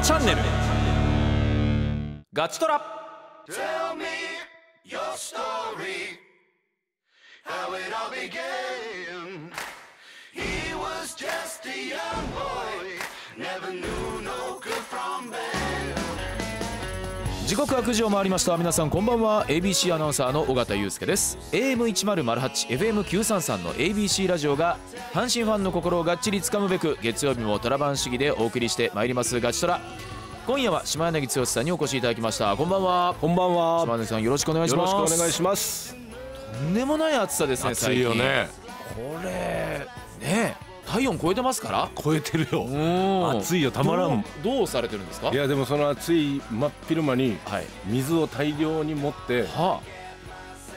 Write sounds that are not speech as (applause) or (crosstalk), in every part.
チャンネルガチトラ Tell me your story How it all began He was just a young boy Never knew 時刻は9時を回りました皆さんこんばんは ABC アナウンサーの尾形祐介です AM1008FM933 の ABC ラジオが阪神ファンの心をがっちりつかむべく月曜日もトラバン主義でお送りしてまいりますガチトラ今夜は島柳剛さんにお越しいただきましたこんばんはこんばんは島柳さんよろしくお願いしますよろしくお願いしますとんでもない暑さですね暑いよねこれね体温超えてますから超えてるよ暑いよたまらんどうされてるんですかいやでもその暑い真っ昼間に水を大量に持って、はあ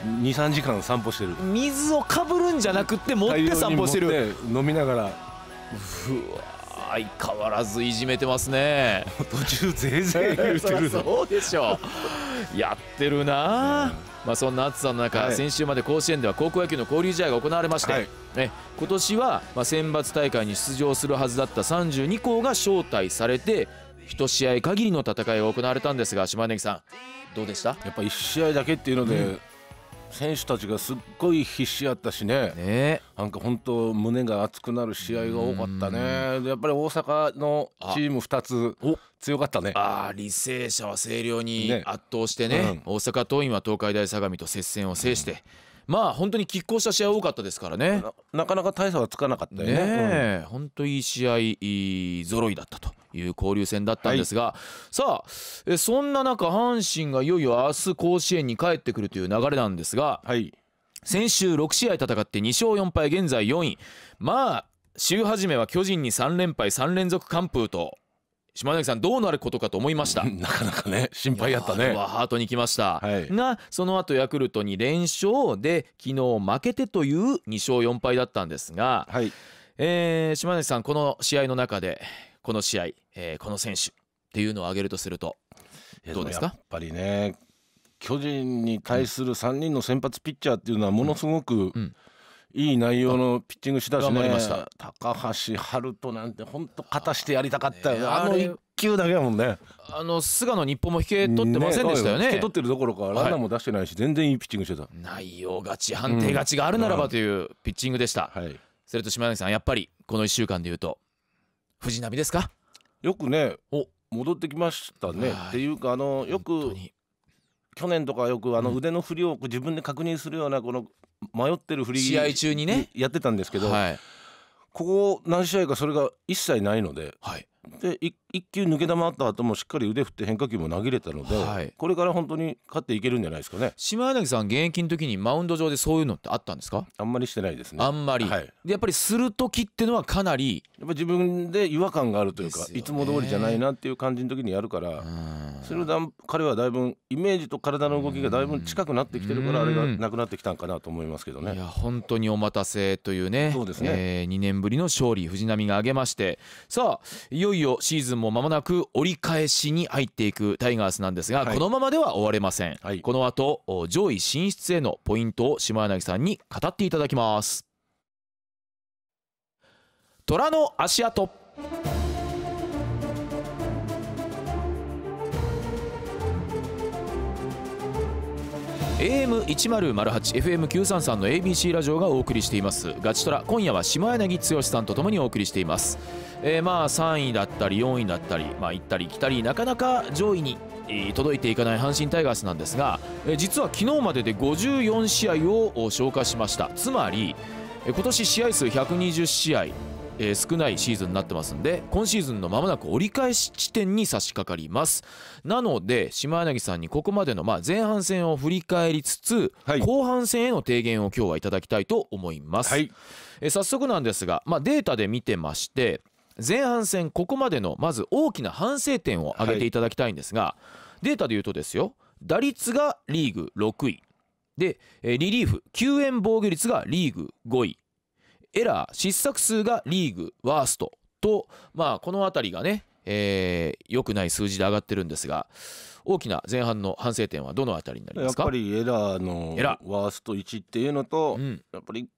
23時間散歩してる水をかぶるんじゃなくて持って散歩してる飲みながらうわ相変わらずいじめてますね (laughs) 途中ぜいぜい言うてる (laughs) そうでしょやってるな、まあ、そんな暑さの中、はい、先週まで甲子園では高校野球の交流試合が行われまして、はい、ね、今年はまあ選抜大会に出場するはずだった32校が招待されて1試合限りの戦いが行われたんですが島根さんどうでしたやっぱ1試合だけっていうので、うん、選手たちがすっごい必死やったしねねなんか本当胸が熱くなる試合が多かったねやっぱり大阪のチーム2つ強かったねああ履正社は星稜に圧倒してね、ねうん、大阪桐蔭は東海大相模と接戦を制して、うんまあ本当に拮抗した試合多かったですからねなかなか大差はつかなかったよねね、うん、本当いい試合いい揃いだったという交流戦だったんですが、はい、さあえそんな中阪神がいよいよ明日甲子園に帰ってくるという流れなんですが、はい、先週6試合戦って2勝4敗現在4位まあ週初めは巨人に3連敗3連続完封と島崎さんどうなることかと思いました (laughs) なかなかね心配やったねはハートに来ました、はい、がその後ヤクルトに連勝で昨日負けてという2勝4敗だったんですが、はい、えー、島崎さんこの試合の中でこの試合、えー、この選手っていうのを挙げるとするとどうですかやっぱりね巨人に対する3人の先発ピッチャーっていうのはものすごく、うん、うんいい内容のピッチングしだしねりました高橋遥人なんて本当勝たしてやりたかったよ、あの1球だけやもんねあの菅野日本も引け取ってませんでしたよね、ね、引け取ってるどころかランナーも出してないし、はい、全然いいピッチングしてた内容勝ち判定勝ちがあるならばというピッチングでした、うん、はい、それと島根さんやっぱりこの1週間でいうと藤波ですかよくね戻ってきましたね、っていうかあのよく去年とかよくあの腕の振りを自分で確認するようなこの迷ってるフリー試合中にねやってたんですけど、はい、ここ何試合かそれが一切ないので、はい、で1 1球抜け球あった後もしっかり腕振って変化球も投げれたので、はい、これから本当に勝っていけるんじゃないですかね島柳さん現役の時にマウンド上でそういうのってあったんですかあんまりしてないですねあんまり、はい、でやっぱりする時ってのはかなりやっぱ自分で違和感があるというか、ね、いつも通りじゃないなっていう感じの時にやるからそれをだ彼はだいぶイメージと体の動きがだいぶ近くなってきてるからあれがなくなってきたんかなと思いますけどねいや本当にお待たせというねそうですね、えー、2年ぶりの勝利藤波が挙げましてさあいよいよシーズンも間もなく折り返しに入っていくタイガースなんですが、はい、このままでは終われません、はい、この後上位進出へのポイントを島柳さんに語っていただきます虎の足跡 AM1008、FM933 の ABC ラジオがお送りしていますガチトラ今夜は下柳剛さんとともにお送りしています、えー、まあ3位だったり4位だったりまあ行ったり来たりなかなか上位に届いていかない阪神タイガースなんですが、え実は昨日までで54試合を消化しましたつまり今年試合数120試合えー、少ないシーズンになってますんで今シーズンの間もなく折り返し地点に差し掛かりますなので島柳さんにここまでの、まあ、前半戦を振り返りつつ、はい、後半戦への提言を今日はいただきたいと思います、はい、えー、早速なんですが、まあ、データで見てまして前半戦ここまでのまず大きな反省点を挙げていただきたいんですが、はい、データで言うとですよ打率がリーグ6位でえリリーフ救援防御率がリーグ5位エラー失策数がリーグワーストと、まあ、この辺りがね、えー、良くない数字で上がってるんですが大きな前半の反省点はどの辺りになりますかやっぱりエラーのワースト1っていうのと、うん、やっぱり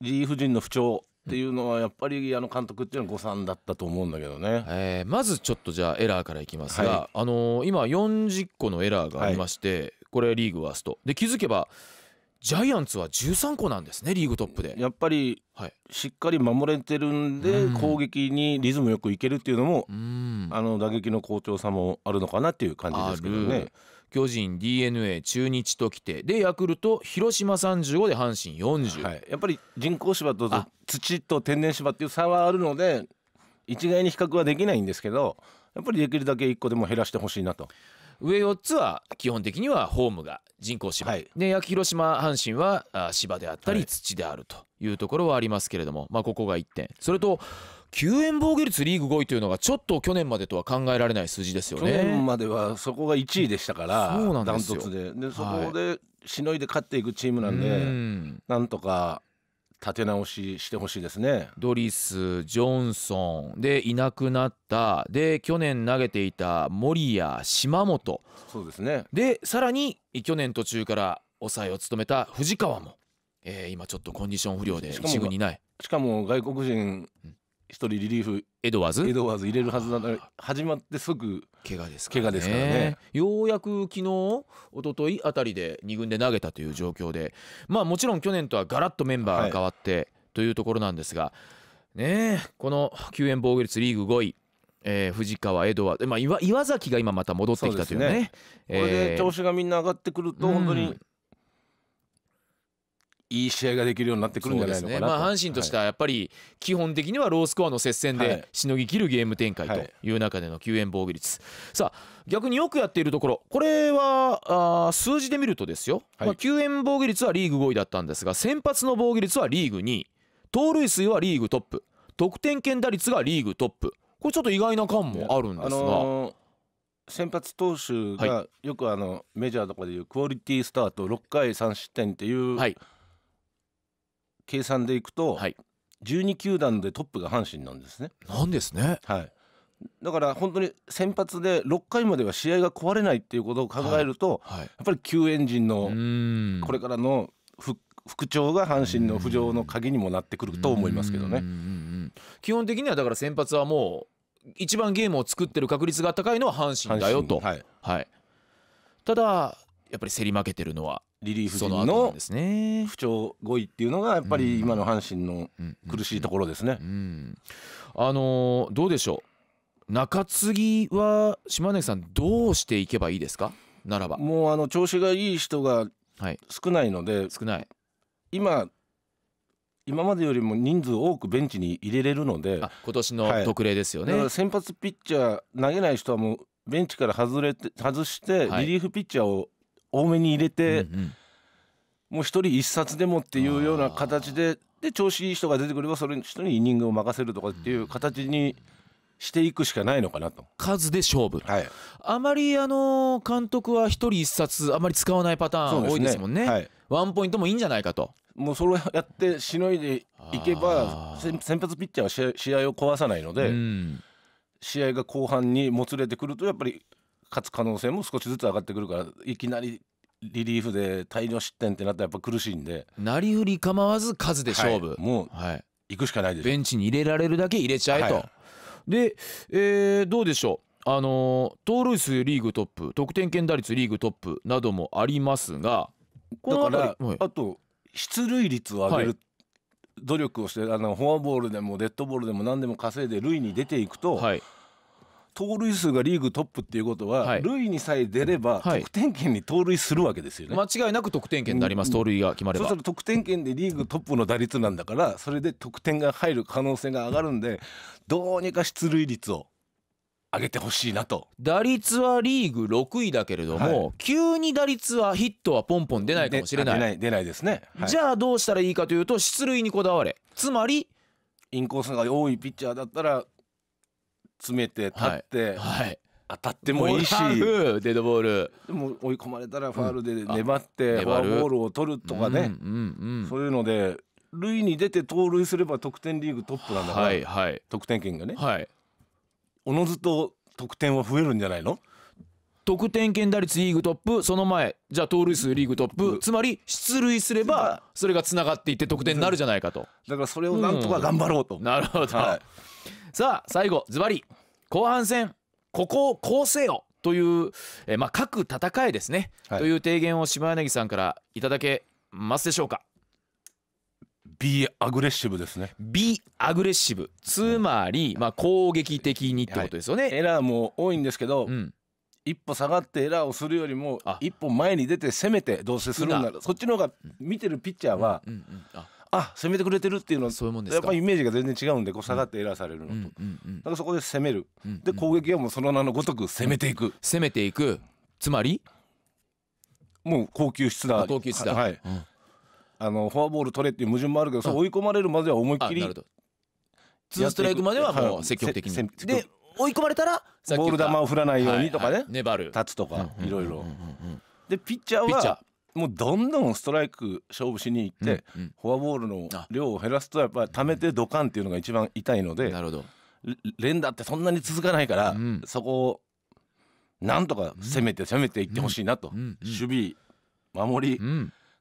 リーフ陣の不調っていうのはやっぱりあの監督っていうのは誤算だったと思うんだけどね、えー、まずちょっとじゃあエラーからいきますが、はい、あのー、今40個のエラーがありまして、はい、これリーグワーストで気づけばジャイアンツは13個なんですねリーグトップでやっぱりしっかり守れてるんで、攻撃にリズムよくいけるっていうのも、うあの打撃の好調さもあるのかなっていう感じですけどね巨人 d n a 中日ときてでヤクルト広島35で阪神40、はい、やっぱり人工芝と土と天然芝っていう差はあるので一概に比較はできないんですけどやっぱりできるだけ1個でも減らしてほしいなと。上4つは基本的にはホームが人工芝、はい、で広島阪神は芝であったり土であるというところはありますけれども、はい、まあ、ここが1点それと救援防御率リーグ5位というのがちょっと去年までとは考えられない数字ですよね去年まではそこが1位でしたからダントツででそこでしのいで勝っていくチームなんで、はい、なんとか立て直ししてほしいですねドリスジョンソンでいなくなったで去年投げていた森谷島本そうですねでさらに去年途中から抑えを務めた藤川も、えー、今ちょっとコンディション不良で一軍にないしかも外国人一人リリーフエドワーズエドワーズ入れるはずなのに始まってすぐ怪我ですからねですからねようやく昨日一昨日あたりで2軍で投げたという状況でまあもちろん去年とはガラッとメンバーが変わって、というところなんですがねこの救援防御率リーグ5位えー、藤川、江戸は、まあ、岩岩崎が今また戻ってきたというね。うねこれで調子がみんな上がってくると、本当にいい試合ができるようになってくるんじゃないのかな、ね、まあ、阪神としてはやっぱり基本的にはロースコアの接戦でしのぎきるゲーム展開という中での救援防御率、はいさあ逆によくやっているところこれはあ数字で見るとですよ、はい、まあ、救援防御率はリーグ5位だったんですが先発の防御率はリーグ2位盗塁数はリーグトップ得点圏打率がリーグトップこれちょっと意外な感もあるんですが。先発投手がよくあのメジャーとかでいうクオリティスタート6回3失点っていう計算でいくと、はい、12球団でトップが阪神なんですね。なんですね、はい、だから本当に先発で6回までは試合が壊れないっていうことを考えると、はいはい、やっぱり救援陣のこれからの復調が阪神の浮上の鍵にもなってくると思いますけどね。基本的にはだから先発はもう一番ゲームを作ってる確率が高いのは阪神だよと。はい、はい、ただやっぱり競り負けてるのはリリーフ陣の不調5位っていうのがやっぱり今の阪神の苦しいところですね。あのー、どうでしょう中継ぎは島根さんどうしていけばいいですかならばもうあの調子がいい人が少ないので、はい、少ない今今までよりも人数多くベンチに入れれるので今年の特例ですよね、はい、先発ピッチャー投げない人はもうベンチから外れて外してリリーフピッチャーを多めに入れて、うんうん、もう1人1冊でもっていうような形でで調子いい人が出てくればそれ人にイニングを任せるとかっていう形に。していくしかないのかなと数で勝負、はい、あまりあの監督は1人1冊あまり使わないパターン多いですもんね、ねはい、ワンポイントもいいんじゃないかともうそれをやってしのいでいけば先発ピッチャーは試合を壊さないので、試合が後半にもつれてくるとやっぱり勝つ可能性も少しずつ上がってくるからいきなりリリーフで大量失点ってなったらやっぱ苦しいんでなりふり構わず数で勝負、はい、もう、はい、行くしかないでベンチに入れられるだけ入れちゃえと、はい、で、えー、どうでしょうあの盗塁数リーグトップ得点圏打率リーグトップなどもありますがこのだから、はい、あと出塁率を上げる努力をしてあのフォアボールでもデッドボールでも何でも稼いで塁に出ていくと、はい、盗塁数がリーグトップっていうことは、はい、にさえ出れば、得点圏に盗塁するわけですよね。間違いなく得点圏になります、盗塁が決まれば。そうすると得点圏でリーグトップの打率なんだから、それで得点が入る可能性が上がるんで、どうにか出塁率を。上げてほしいなと打率はリーグ6位だけれども、はい、急に打率はヒットはポンポン出ないかもしれない出ないですね、はい、じゃあどうしたらいいかというと出塁にこだわれつまりインコースが多いピッチャーだったら詰めて立って、はい、当たってもいいしデッドボールでも追い込まれたらファールで粘ってフォアボールを取るとかね、ううんんそういうので塁に出て盗塁すれば得点リーグトップなんだから、はいはい、得点圏がね、はい、おのずと得点は増えるんじゃないの得点圏打率リーグトップその前じゃあ盗塁数リーグトップ、つまり出塁すればそれがつながっていって得点になるじゃないかとだからそれをなんとか頑張ろうと、うん、なるほど、はいさあ最後ズバリ後半戦ここをこうせよという、えー、まあ各戦いですね、はい、という提言を島柳さんからいただけますでしょうか B アグレッシブですね B アグレッシブつまり、まあ、攻撃的にってことですよね、はい、エラーも多いんですけど、うん、一歩下がってエラーをするよりも一歩前に出て攻めてどうせするんだそっちの方が見てるピッチャーは、うんうんうんあ攻めてくれてるっていうのそういうもんですやっぱりイメージが全然違うんでこう下がってエラーされるのと、うんうんうん、だからそこで攻める、うんうん、で攻撃はもうその名のごとく攻めていく、攻めていくつまりもう高級質だ高級質だはい、うん、あのフォアボール取れっていう矛盾もあるけど、そう追い込まれるまでは思いっきりツーストライクまではもう積極的に、はい、で追い込まれたらボール球を振らないようにとかね、はいはい、粘る立つとかいろいろでピッチャーはもうどんどんストライク勝負しに行って、うんうん、フォアボールの量を減らすとやっぱりためてドカンっていうのが一番痛いので、なるほど連打ってそんなに続かないから、うん、そこをなんとか攻めて攻めていってほしいなと、守備守り、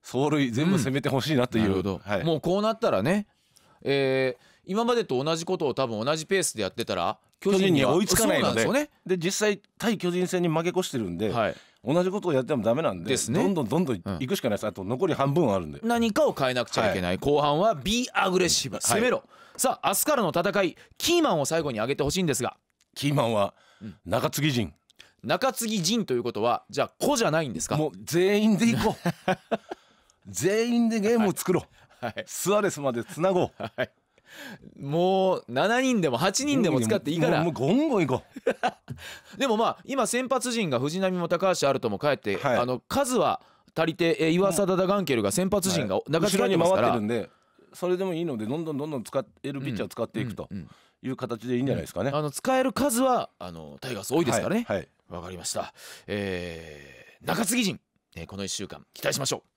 走塁全部攻めてほしいなという、はい、もうこうなったらね、えー、今までと同じことを多分同じペースでやってたら巨人に追いつかないのでで、ねで、実際対巨人戦に負け越してるんで、はい、同じことをやってもダメなんでですねどんどんどんどん行くしかないです、あと残り半分あるんで何かを変えなくちゃいけない、はい、後半は B アグレッシブ攻めろ、はい、さあ明日からの戦いキーマンを最後に挙げてほしいんですがキーマンは中継ぎ陣、中継ぎ陣ということはじゃあ子じゃないんですかもう全員でいこう (laughs) 全員でゲームを作ろう、はい、スアレスまでつなごう、はいもう7人でも8人でも使っていいからもうゴンゴン行こう (laughs) でもまあ今先発陣が藤波も高橋あるとも帰って、はい、あの数は足りて、えー、岩貞田ガンケルが先発陣が中継に回ってるんでそれでもいいのでどんどんどんどん使ってるピッチャーを使っていくという形でいいんじゃないですかね、うんうん、あの使える数はあのタイガース多いですからねわ、はいはい、かりました、えー、中継ぎ陣、えー、この1週間期待しましょう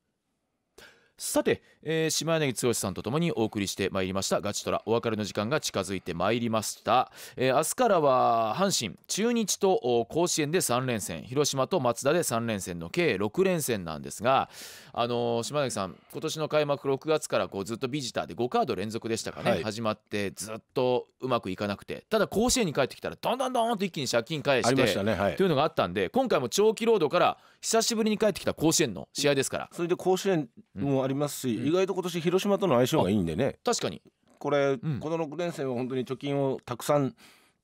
さて、えー、島柳剛さんとともにお送りしてまいりました「ガチトラ」お別れの時間が近づいてまいりました、えー、明日からは阪神中日と甲子園で3連戦広島と松田で3連戦の計6連戦なんですがあの島崎さん今年の開幕6月からこうずっとビジターで5カード連続でしたかね、はい、始まってずっとうまくいかなくてただ甲子園に帰ってきたらどんどんどんと一気に借金返して、ねはい、というのがあったんで今回も長期労働から久しぶりに帰ってきた甲子園の試合ですからそれで甲子園もありますし、うん、意外と今年広島との相性がいいんでね確かにこれ、うん、この6連戦は本当に貯金をたくさん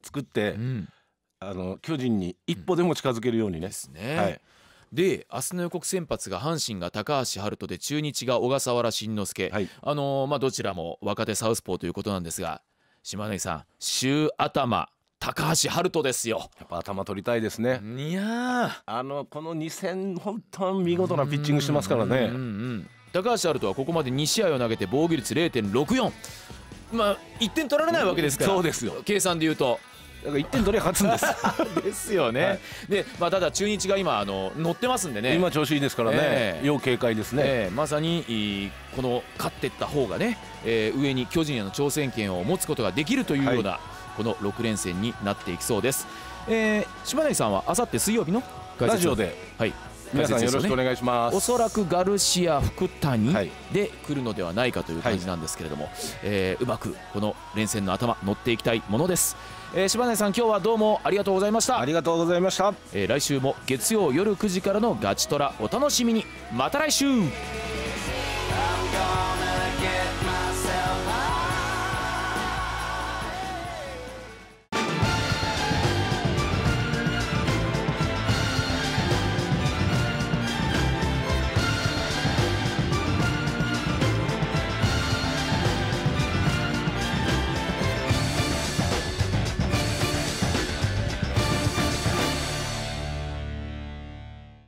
作って、うん、あの巨人に一歩でも近づけるようにね。うん、ですね。はいで明日の予告先発が阪神が高橋遥人で中日が小笠原慎之介、はい、あのー、まあ、どちらも若手サウスポーということなんですが島根さん週頭高橋遥人ですよやっぱ頭取りたいですねいやあのこの二戦本当見事なピッチングしてますからね高橋遥人はここまで二試合を投げて防御率零点六四。まあ一点取られないわけですからそうですよ計算でいうとだから1点取りゃ勝つんです (laughs) ですよね、はい、でまあ、ただ中日が今あの乗ってますんでね今調子いいですからね、えー、要警戒ですね、えー、まさにこの勝っていった方がね、えー、上に巨人への挑戦権を持つことができるというような、はい、この6連戦になっていきそうです、えー、島根さんはあさって水曜日のラジオで、はい、皆さんよろしくお願いします。おそらくガルシア、福谷で来るのではないかという感じなんですけれども、はい、えー、うまくこの連戦の頭乗っていきたいものです。えー、柴内さん今日はどうもありがとうございましたありがとうございました、えー、来週も月曜夜9時からのガチトラお楽しみにまた来週